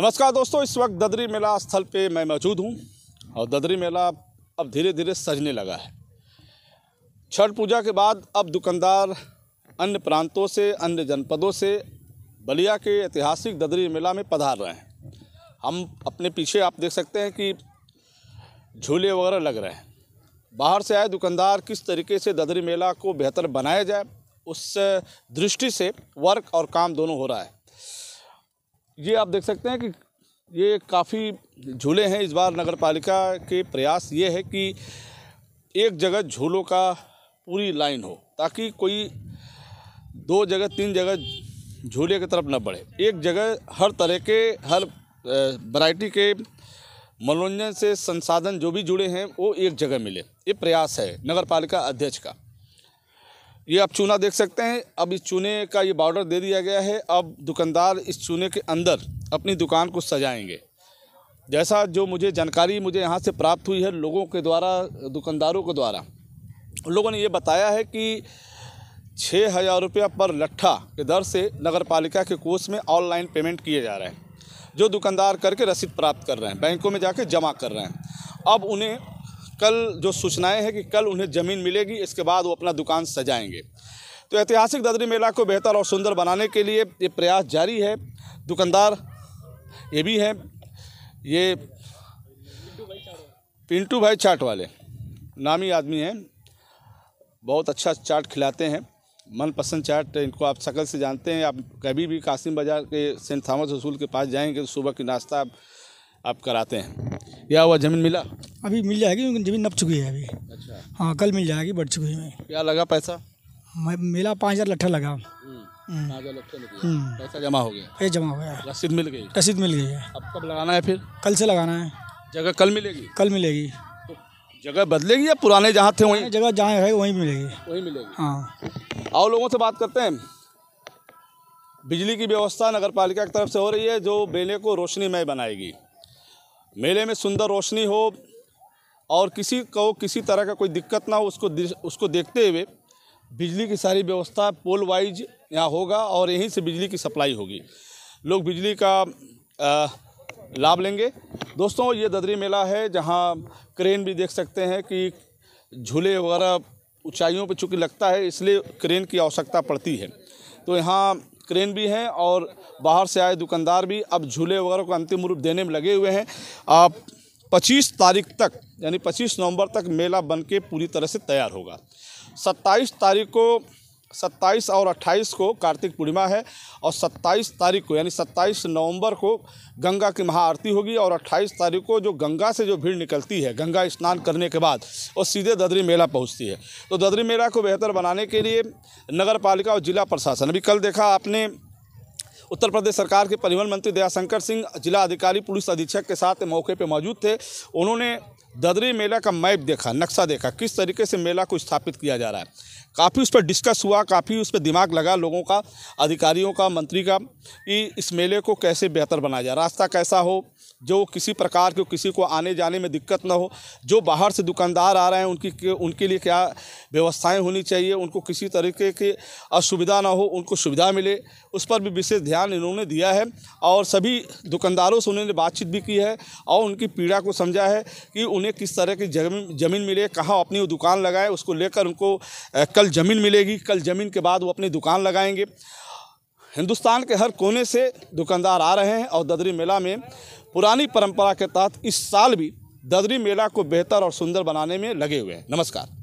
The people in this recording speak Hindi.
नमस्कार दोस्तों इस वक्त ददरी मेला स्थल पे मैं मौजूद हूँ और ददरी मेला अब धीरे धीरे सजने लगा है छठ पूजा के बाद अब दुकानदार अन्य प्रांतों से अन्य जनपदों से बलिया के ऐतिहासिक ददरी मेला में पधार रहे हैं हम अपने पीछे आप देख सकते हैं कि झूले वगैरह लग रहे हैं बाहर से आए दुकानदार किस तरीके से ददरी मेला को बेहतर बनाया जाए उस दृष्टि से वर्क और काम दोनों हो रहा है ये आप देख सकते हैं कि ये काफ़ी झूले हैं इस बार नगर पालिका के प्रयास ये है कि एक जगह झूलों का पूरी लाइन हो ताकि कोई दो जगह तीन जगह झूले की तरफ न बढ़े एक जगह हर तरह के हर वैरायटी के मनोरंजन से संसाधन जो भी जुड़े हैं वो एक जगह मिले ये प्रयास है नगर पालिका अध्यक्ष का ये आप चूना देख सकते हैं अब इस चूने का ये बॉर्डर दे दिया गया है अब दुकानदार इस चूने के अंदर अपनी दुकान को सजाएंगे जैसा जो मुझे जानकारी मुझे यहाँ से प्राप्त हुई है लोगों के द्वारा दुकानदारों के द्वारा लोगों ने ये बताया है कि छः हज़ार रुपया पर लट्ठा के दर से नगर पालिका के कोष में ऑनलाइन पेमेंट किए जा रहे हैं जो दुकानदार करके रसीद प्राप्त कर रहे हैं बैंकों में जाके जमा कर रहे हैं अब उन्हें कल जो सूचनाएं हैं कि कल उन्हें ज़मीन मिलेगी इसके बाद वो अपना दुकान सजाएंगे तो ऐतिहासिक ददरी मेला को बेहतर और सुंदर बनाने के लिए ये प्रयास जारी है दुकानदार ये भी हैं ये पिंटू भाई चाट वाले नामी आदमी हैं बहुत अच्छा चाट खिलाते हैं मनपसंद चाट इनको आप शक्ल से जानते हैं आप कभी भी कासिम बाज़ार के सेंट थॉमस रसूल के पास जाएंगे तो सुबह की नाश्ता आप, आप कराते हैं या हुआ ज़मीन मिला अभी मिल जाएगी जमीन नप चुकी है अभी अच्छा हाँ कल मिल जाएगी बढ़ चुकी है क्या लगा पैसा मेला पाँच हज़ार लट्ठा लगा हम्म, हम्म। हम्म। पैसा जमा हो गया पैसा जमा हो गया रसीद मिल गई रसीद मिल गई है अब कब लगाना है फिर कल से लगाना है जगह कल मिलेगी कल मिलेगी तो जगह बदलेगी या पुराने जहाँ थे वहीं जगह जहाँ है वहीं मिलेगी वहीं मिलेगी हाँ और लोगों से बात करते हैं बिजली की व्यवस्था नगर पालिका की तरफ से हो रही है जो मेले को रोशनीमय बनाएगी मेले में सुंदर रोशनी हो और किसी को किसी तरह का कोई दिक्कत ना हो उसको उसको देखते हुए बिजली की सारी व्यवस्था पोल वाइज यहाँ होगा और यहीं से बिजली की सप्लाई होगी लोग बिजली का लाभ लेंगे दोस्तों ये ददरी मेला है जहाँ क्रेन भी देख सकते हैं कि झूले वगैरह ऊंचाइयों पर चूँकि लगता है इसलिए क्रेन की आवश्यकता पड़ती है तो यहाँ क्रेन भी हैं और बाहर से आए दुकानदार भी अब झूले वगैरह को अंतिम रूप देने में लगे हुए हैं आप 25 तारीख तक यानी 25 नवंबर तक मेला बन के पूरी तरह से तैयार होगा 27 तारीख को 27 और 28 को कार्तिक पूर्णिमा है और 27 तारीख को यानी 27 नवंबर को गंगा की महाआरती होगी और 28 तारीख को जो गंगा से जो भीड़ निकलती है गंगा स्नान करने के बाद वो सीधे ददरी मेला पहुंचती है तो ददरी मेला को बेहतर बनाने के लिए नगर पालिका और जिला प्रशासन अभी कल देखा आपने उत्तर प्रदेश सरकार के परिवहन मंत्री दयाशंकर सिंह जिला अधिकारी पुलिस अधीक्षक के साथ मौके पर मौजूद थे उन्होंने ददरी मेला का मैप देखा नक्शा देखा किस तरीके से मेला को स्थापित किया जा रहा है काफ़ी उस पर डिस्कस हुआ काफ़ी उस पर दिमाग लगा लोगों का अधिकारियों का मंत्री का कि इस मेले को कैसे बेहतर बनाया जाए रास्ता कैसा हो जो किसी प्रकार के किसी को आने जाने में दिक्कत ना हो जो बाहर से दुकानदार आ रहे हैं उनकी उनके लिए क्या व्यवस्थाएं होनी चाहिए उनको किसी तरीके की असुविधा ना हो उनको सुविधा मिले उस पर भी विशेष ध्यान इन्होंने दिया है और सभी दुकानदारों से उन्होंने बातचीत भी की है और उनकी पीड़ा को समझा है कि उन्हें किस तरह की जमीन जमीन मिले कहाँ अपनी दुकान लगाए उसको लेकर उनको कल ज़मीन मिलेगी कल ज़मीन के बाद वो अपनी दुकान लगाएंगे हिंदुस्तान के हर कोने से दुकानदार आ रहे हैं और ददरी मेला में पुरानी परंपरा के तहत इस साल भी ददरी मेला को बेहतर और सुंदर बनाने में लगे हुए हैं नमस्कार